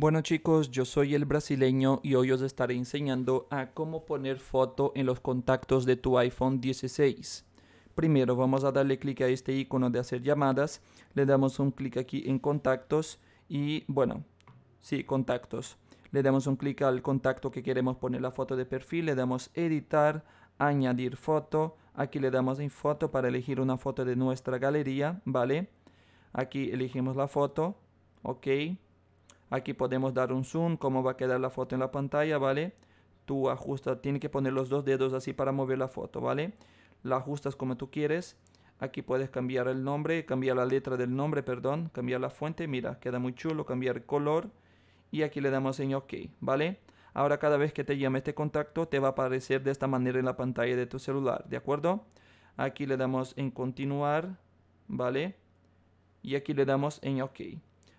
Bueno chicos, yo soy el brasileño y hoy os estaré enseñando a cómo poner foto en los contactos de tu iPhone 16. Primero vamos a darle clic a este icono de hacer llamadas, le damos un clic aquí en contactos y bueno, sí, contactos. Le damos un clic al contacto que queremos poner la foto de perfil, le damos editar, añadir foto, aquí le damos en foto para elegir una foto de nuestra galería, ¿vale? Aquí elegimos la foto, ok Aquí podemos dar un zoom, cómo va a quedar la foto en la pantalla, ¿vale? Tú ajustas, tienes que poner los dos dedos así para mover la foto, ¿vale? La ajustas como tú quieres. Aquí puedes cambiar el nombre, cambiar la letra del nombre, perdón, cambiar la fuente. Mira, queda muy chulo, cambiar el color. Y aquí le damos en OK, ¿vale? Ahora cada vez que te llame este contacto te va a aparecer de esta manera en la pantalla de tu celular, ¿de acuerdo? Aquí le damos en continuar, ¿vale? Y aquí le damos en OK.